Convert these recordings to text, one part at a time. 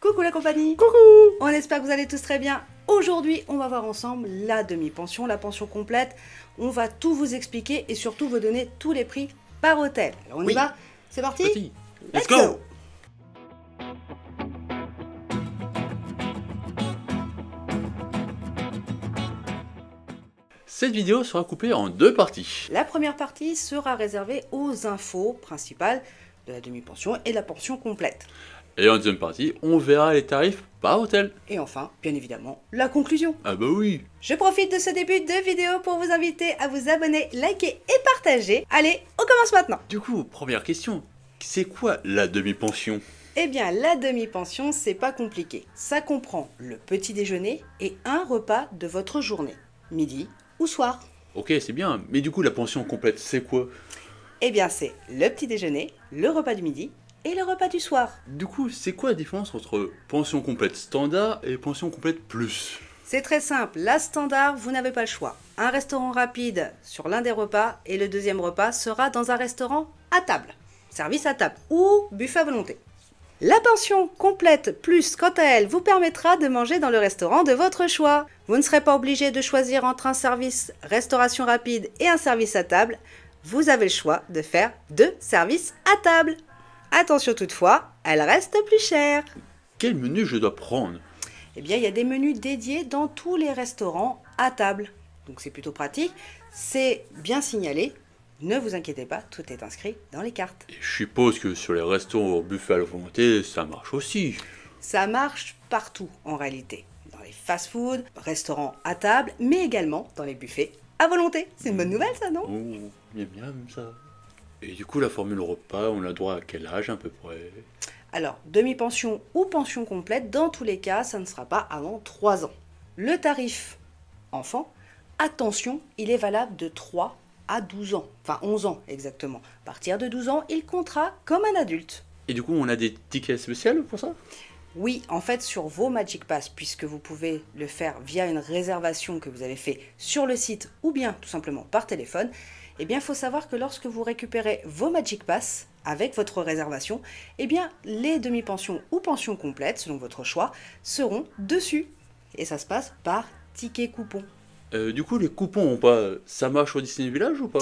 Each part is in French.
Coucou la compagnie Coucou On espère que vous allez tous très bien. Aujourd'hui, on va voir ensemble la demi-pension, la pension complète. On va tout vous expliquer et surtout vous donner tous les prix par hôtel. Alors on y va C'est parti Let's, go. Cette vidéo sera coupée en deux parties. La première partie sera réservée aux infos principales de la demi-pension et de la pension complète. Et en deuxième partie, on verra les tarifs par hôtel. Et enfin, bien évidemment, la conclusion. Ah bah oui. Je profite de ce début de vidéo pour vous inviter à vous abonner, liker et partager. Allez, on commence maintenant. Du coup, première question, c'est quoi la demi-pension eh bien, la demi-pension, c'est pas compliqué. Ça comprend le petit déjeuner et un repas de votre journée, midi ou soir. Ok, c'est bien, mais du coup, la pension complète, c'est quoi Eh bien, c'est le petit déjeuner, le repas du midi, et le repas du soir. Du coup, c'est quoi la différence entre pension complète standard et pension complète plus C'est très simple, la standard, vous n'avez pas le choix. Un restaurant rapide sur l'un des repas et le deuxième repas sera dans un restaurant à table, service à table ou buffet à volonté. La pension complète plus, quant à elle, vous permettra de manger dans le restaurant de votre choix. Vous ne serez pas obligé de choisir entre un service restauration rapide et un service à table. Vous avez le choix de faire deux services à table. Attention toutefois, elle reste plus chère. Quel menu je dois prendre Eh bien, il y a des menus dédiés dans tous les restaurants à table. Donc c'est plutôt pratique, c'est bien signalé. Ne vous inquiétez pas, tout est inscrit dans les cartes. je suppose que sur les restaurants au buffet à la volonté, ça marche aussi. Ça marche partout en réalité. Dans les fast foods restaurants à table, mais également dans les buffets à volonté. C'est une bonne nouvelle ça, non Oh, bien bien ça. Et du coup, la formule repas, on a droit à quel âge à peu près Alors, demi-pension ou pension complète, dans tous les cas, ça ne sera pas avant 3 ans. Le tarif enfant, attention, il est valable de 3 à 12 ans, enfin 11 ans exactement. À partir de 12 ans, il comptera comme un adulte. Et du coup, on a des tickets spéciaux pour ça oui, en fait, sur vos Magic Pass, puisque vous pouvez le faire via une réservation que vous avez fait sur le site ou bien tout simplement par téléphone, eh bien, il faut savoir que lorsque vous récupérez vos Magic Pass avec votre réservation, eh bien, les demi-pensions ou pensions complètes, selon votre choix, seront dessus. Et ça se passe par ticket coupon. Euh, du coup, les coupons, pas... ça marche au Disney Village ou pas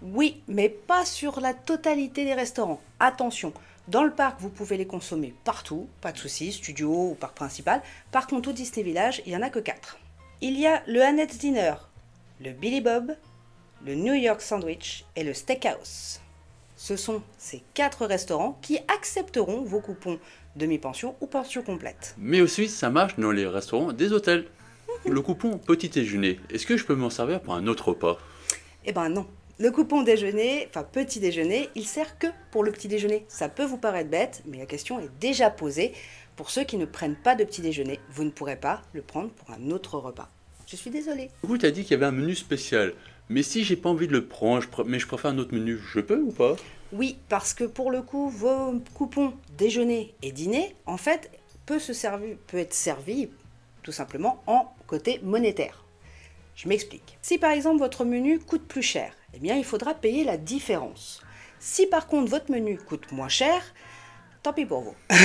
Oui, mais pas sur la totalité des restaurants. Attention, dans le parc, vous pouvez les consommer partout, pas de souci, studio ou parc principal. Par contre, au Disney Village, il n'y en a que 4. Il y a le Annette Dinner, le Billy Bob, le New York Sandwich et le Steakhouse. Ce sont ces quatre restaurants qui accepteront vos coupons demi-pension ou pension complète. Mais aussi, ça marche dans les restaurants des hôtels. le coupon petit déjeuner, est-ce que je peux m'en servir pour un autre repas Eh ben non. Le coupon déjeuner, enfin petit déjeuner, il sert que pour le petit déjeuner. Ça peut vous paraître bête, mais la question est déjà posée. Pour ceux qui ne prennent pas de petit déjeuner, vous ne pourrez pas le prendre pour un autre repas. Je suis désolée. Vous as dit qu'il y avait un menu spécial. Mais si j'ai pas envie de le prendre, mais je préfère un autre menu, je peux ou pas Oui, parce que pour le coup, vos coupons déjeuner et dîner, en fait, peut, se servir, peut être servi tout simplement en côté monétaire. Je m'explique. Si par exemple votre menu coûte plus cher, eh bien il faudra payer la différence. Si par contre votre menu coûte moins cher, tant pis pour vous.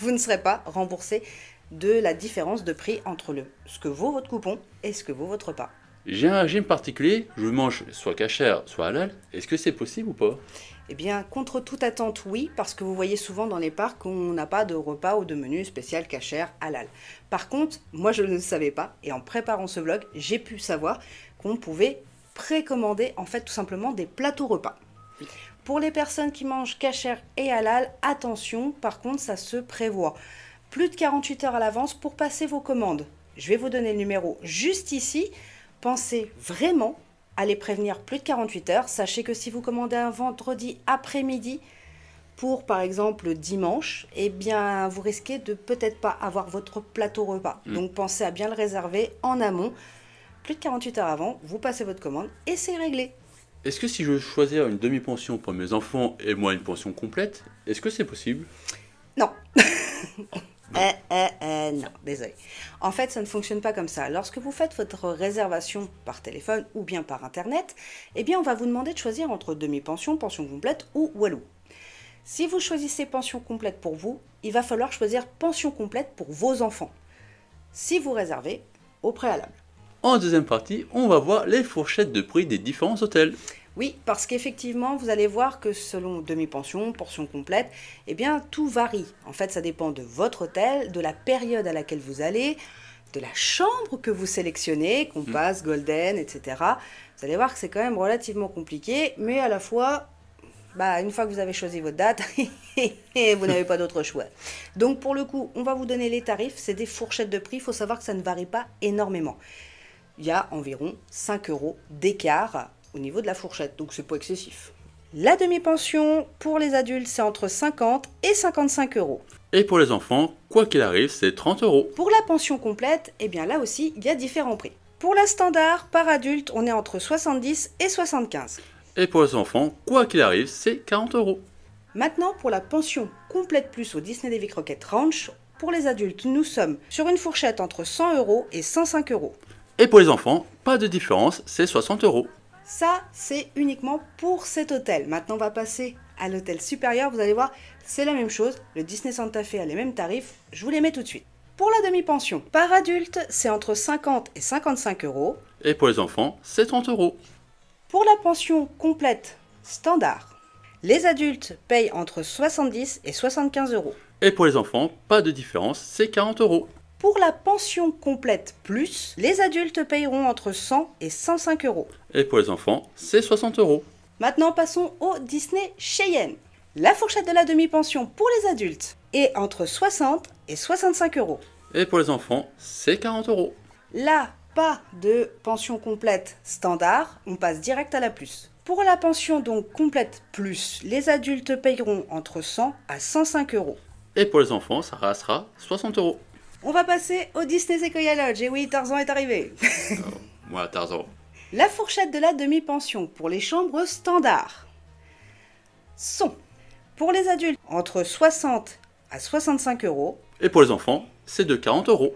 vous ne serez pas remboursé de la différence de prix entre ce que vaut votre coupon et ce que vaut votre repas. J'ai un régime particulier, je mange soit cachère, soit halal. Est-ce que c'est possible ou pas Eh bien, contre toute attente, oui, parce que vous voyez souvent dans les parcs qu'on n'a pas de repas ou de menu spécial cachère halal. Par contre, moi je ne savais pas, et en préparant ce vlog, j'ai pu savoir qu'on pouvait précommander en fait tout simplement des plateaux repas. Pour les personnes qui mangent cachère et halal, attention, par contre, ça se prévoit. Plus de 48 heures à l'avance pour passer vos commandes. Je vais vous donner le numéro juste ici pensez vraiment à les prévenir plus de 48 heures. Sachez que si vous commandez un vendredi après-midi pour par exemple dimanche, eh bien vous risquez de peut-être pas avoir votre plateau repas. Hmm. Donc pensez à bien le réserver en amont. Plus de 48 heures avant, vous passez votre commande et c'est réglé. Est-ce que si je choisis une demi-pension pour mes enfants et moi une pension complète, est-ce que c'est possible Non. Eh, eh, eh, non, désolé. En fait, ça ne fonctionne pas comme ça. Lorsque vous faites votre réservation par téléphone ou bien par internet, eh bien, on va vous demander de choisir entre demi-pension, pension complète ou Walou. Si vous choisissez pension complète pour vous, il va falloir choisir pension complète pour vos enfants. Si vous réservez au préalable. En deuxième partie, on va voir les fourchettes de prix des différents hôtels. Oui, parce qu'effectivement, vous allez voir que selon demi-pension, portion complète, eh bien, tout varie. En fait, ça dépend de votre hôtel, de la période à laquelle vous allez, de la chambre que vous sélectionnez, Compass, mm. Golden, etc. Vous allez voir que c'est quand même relativement compliqué, mais à la fois, bah, une fois que vous avez choisi votre date, vous n'avez pas d'autre choix. Donc pour le coup, on va vous donner les tarifs, c'est des fourchettes de prix, il faut savoir que ça ne varie pas énormément. Il y a environ 5 euros d'écart au niveau de la fourchette, donc c'est pas excessif. La demi-pension pour les adultes, c'est entre 50 et 55 euros. Et pour les enfants, quoi qu'il arrive, c'est 30 euros. Pour la pension complète, eh bien là aussi, il y a différents prix. Pour la standard, par adulte, on est entre 70 et 75. Et pour les enfants, quoi qu'il arrive, c'est 40 euros. Maintenant, pour la pension complète plus au Disney Davy Croquette Ranch, pour les adultes, nous sommes sur une fourchette entre 100 euros et 105 euros. Et pour les enfants, pas de différence, c'est 60 euros. Ça, c'est uniquement pour cet hôtel. Maintenant, on va passer à l'hôtel supérieur. Vous allez voir, c'est la même chose. Le Disney Santa Fe a les mêmes tarifs. Je vous les mets tout de suite. Pour la demi-pension, par adulte, c'est entre 50 et 55 euros. Et pour les enfants, c'est 30 euros. Pour la pension complète standard, les adultes payent entre 70 et 75 euros. Et pour les enfants, pas de différence, c'est 40 euros. Pour la pension complète plus, les adultes paieront entre 100 et 105 euros. Et pour les enfants, c'est 60 euros. Maintenant, passons au Disney Cheyenne. La fourchette de la demi-pension pour les adultes est entre 60 et 65 euros. Et pour les enfants, c'est 40 euros. Là, pas de pension complète standard, on passe direct à la plus. Pour la pension donc complète plus, les adultes paieront entre 100 à 105 euros. Et pour les enfants, ça restera 60 euros. On va passer au Disney Sequoia Lodge. Et oui, Tarzan est arrivé. Euh, moi, Tarzan. La fourchette de la demi-pension pour les chambres standards sont pour les adultes entre 60 à 65 euros. Et pour les enfants, c'est de 40 euros.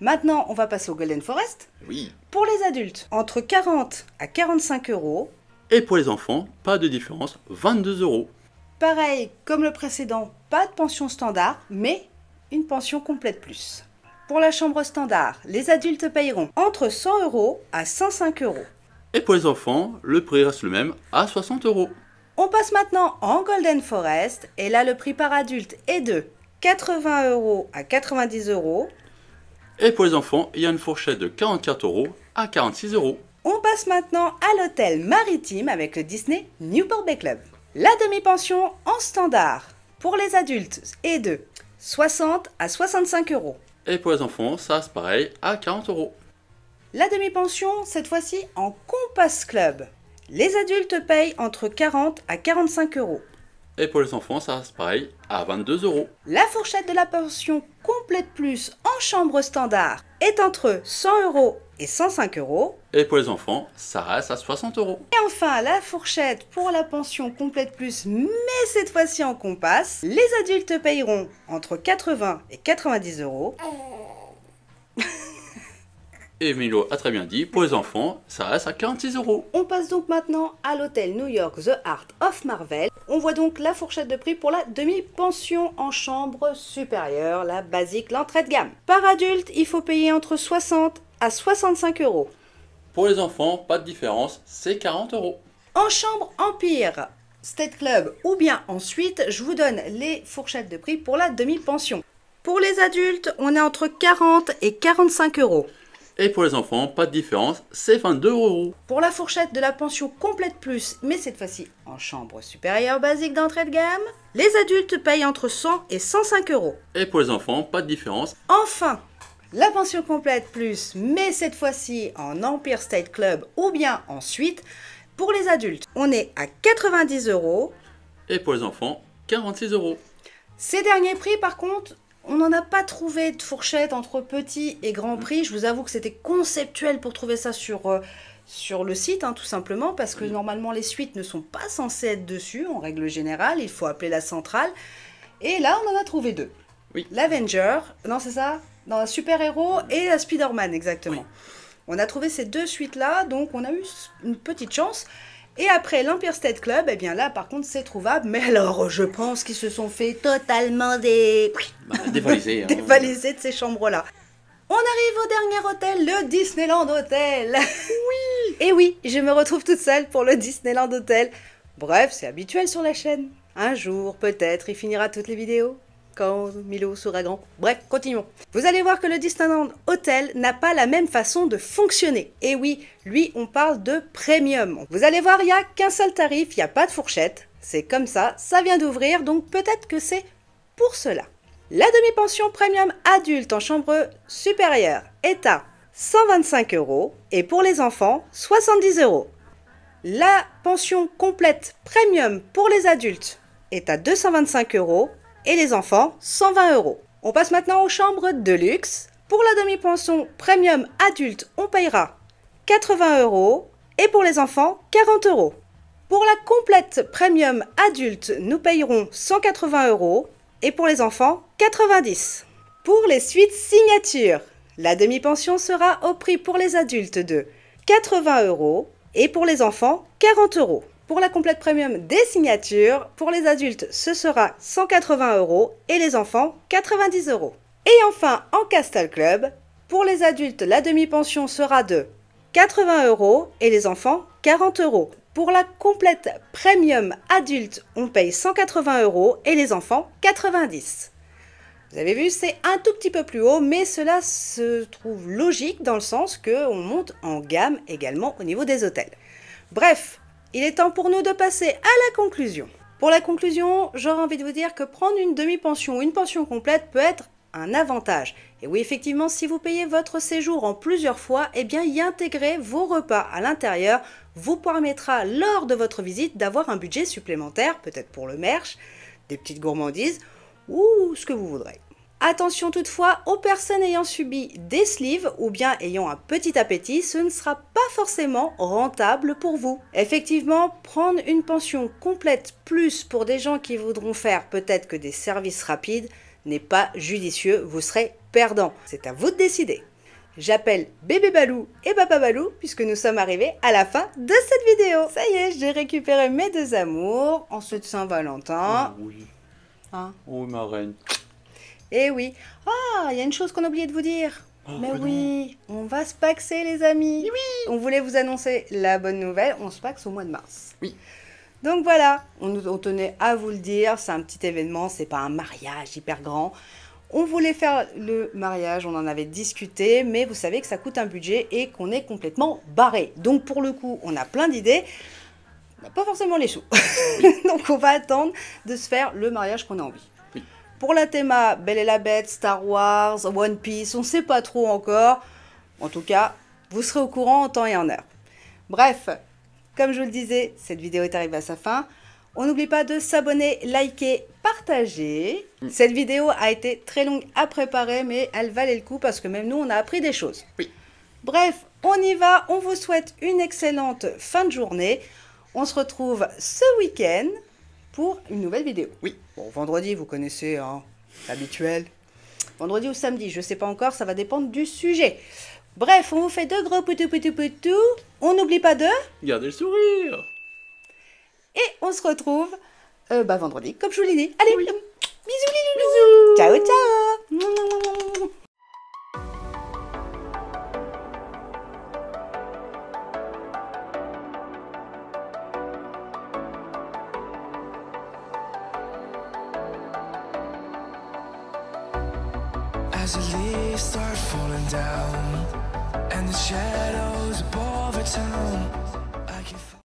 Maintenant, on va passer au Golden Forest. Oui. Pour les adultes, entre 40 à 45 euros. Et pour les enfants, pas de différence, 22 euros. Pareil, comme le précédent, pas de pension standard, mais une pension complète plus. Pour la chambre standard, les adultes payeront entre 100 euros à 105 euros. Et pour les enfants, le prix reste le même à 60 euros. On passe maintenant en Golden Forest et là le prix par adulte est de 80 euros à 90 euros. Et pour les enfants, il y a une fourchette de 44 euros à 46 euros. On passe maintenant à l'hôtel maritime avec le Disney Newport Bay Club. La demi-pension en standard pour les adultes est de 60 à 65 euros. Et pour les enfants, ça c'est pareil, à 40 euros. La demi-pension, cette fois-ci en Compass Club. Les adultes payent entre 40 à 45 euros. Et pour les enfants, ça c'est pareil, à 22 euros. La fourchette de la pension complète plus en chambre standard est entre 100 euros et 105 euros. Et pour les enfants, ça reste à 60 euros. Et enfin, la fourchette pour la pension complète plus, mais cette fois-ci en compasse, les adultes payeront entre 80 et 90 euros. Et Milo a très bien dit, pour les enfants, ça reste à 46 euros. On passe donc maintenant à l'hôtel New York The Art of Marvel. On voit donc la fourchette de prix pour la demi-pension en chambre supérieure, la basique, l'entrée de gamme. Par adulte, il faut payer entre 60 65 euros. Pour les enfants, pas de différence, c'est 40 euros. En chambre Empire, State Club ou bien ensuite, je vous donne les fourchettes de prix pour la demi-pension. Pour les adultes, on est entre 40 et 45 euros. Et pour les enfants, pas de différence, c'est 22 euros. Pour la fourchette de la pension complète plus, mais cette fois-ci en chambre supérieure basique d'entrée de gamme, les adultes payent entre 100 et 105 euros. Et pour les enfants, pas de différence. Enfin, la pension complète plus, mais cette fois-ci en Empire State Club ou bien en suite pour les adultes. On est à 90 euros. Et pour les enfants, 46 euros. Ces derniers prix, par contre, on n'en a pas trouvé de fourchette entre petit et grand prix. Je vous avoue que c'était conceptuel pour trouver ça sur, euh, sur le site, hein, tout simplement, parce que normalement les suites ne sont pas censées être dessus, en règle générale. Il faut appeler la centrale. Et là, on en a trouvé deux. Oui. L'Avenger, non, c'est ça dans un super-héros et la Spider-Man, exactement. On a trouvé ces deux suites-là, donc on a eu une petite chance. Et après l'Empire State Club, eh bien là, par contre, c'est trouvable. Mais alors, je pense qu'ils se sont fait totalement des... Bah, hein. de ces chambres-là. On arrive au dernier hôtel, le Disneyland Hotel. Oui. Et oui, je me retrouve toute seule pour le Disneyland Hotel. Bref, c'est habituel sur la chaîne. Un jour, peut-être, il finira toutes les vidéos quand Milo grand. Bref, continuons. Vous allez voir que le Disneyland Hotel n'a pas la même façon de fonctionner. Et eh oui, lui, on parle de premium. Vous allez voir, il n'y a qu'un seul tarif, il n'y a pas de fourchette. C'est comme ça, ça vient d'ouvrir, donc peut-être que c'est pour cela. La demi-pension premium adulte en chambre supérieure est à 125 euros et pour les enfants, 70 euros. La pension complète premium pour les adultes est à 225 euros et les enfants 120 euros. On passe maintenant aux chambres de luxe. Pour la demi-pension premium adulte, on payera 80 euros et pour les enfants 40 euros. Pour la complète premium adulte, nous payerons 180 euros et pour les enfants 90. Pour les suites signature, la demi-pension sera au prix pour les adultes de 80 euros et pour les enfants 40 euros. Pour la complète premium, des signatures. Pour les adultes, ce sera 180 euros et les enfants, 90 euros. Et enfin, en Castle Club, pour les adultes, la demi-pension sera de 80 euros et les enfants, 40 euros. Pour la complète premium adulte, on paye 180 euros et les enfants, 90. Vous avez vu, c'est un tout petit peu plus haut, mais cela se trouve logique dans le sens qu'on monte en gamme également au niveau des hôtels. Bref, il est temps pour nous de passer à la conclusion. Pour la conclusion, j'aurais envie de vous dire que prendre une demi-pension ou une pension complète peut être un avantage. Et oui, effectivement, si vous payez votre séjour en plusieurs fois, eh bien, y intégrer vos repas à l'intérieur vous permettra lors de votre visite d'avoir un budget supplémentaire, peut-être pour le merch, des petites gourmandises ou ce que vous voudrez. Attention toutefois aux personnes ayant subi des sleeves ou bien ayant un petit appétit, ce ne sera pas forcément rentable pour vous. Effectivement, prendre une pension complète plus pour des gens qui voudront faire peut-être que des services rapides n'est pas judicieux, vous serez perdant. C'est à vous de décider. J'appelle bébé Balou et papa Balou puisque nous sommes arrivés à la fin de cette vidéo. Ça y est, j'ai récupéré mes deux amours en Saint-Valentin. Ah oui. Hein oui, oh, ma reine. Et eh oui. Ah, il y a une chose qu'on a oublié de vous dire. Ah, mais oui, on va se paxer les amis. Oui. On voulait vous annoncer la bonne nouvelle, on se paxe au mois de mars. Oui. Donc voilà, on, tenait à vous le dire, c'est un petit événement, c'est pas un mariage hyper grand. On voulait faire le mariage, on en avait discuté, mais vous savez que ça coûte un budget et qu'on est complètement barré. Donc pour le coup, on a plein d'idées, pas forcément les sous. Donc on va attendre de se faire le mariage qu'on a envie. Pour la théma, Belle et la Bête, Star Wars, One Piece, on ne sait pas trop encore. En tout cas, vous serez au courant en temps et en heure. Bref, comme je vous le disais, cette vidéo est arrivée à sa fin. On n'oublie pas de s'abonner, liker, partager. Mm. Cette vidéo a été très longue à préparer, mais elle valait le coup parce que même nous, on a appris des choses. Oui. Bref, on y va. On vous souhaite une excellente fin de journée. On se retrouve ce week-end pour une nouvelle vidéo. Oui, bon, vendredi, vous connaissez, hein, l'habituel. Vendredi ou samedi, je ne sais pas encore, ça va dépendre du sujet. Bref, on vous fait deux gros poutou poutou poutou. On n'oublie pas de... Gardez le sourire Et on se retrouve euh, bah, vendredi, comme je vous l'ai dit. Allez, bisous Bisous Ciao, ciao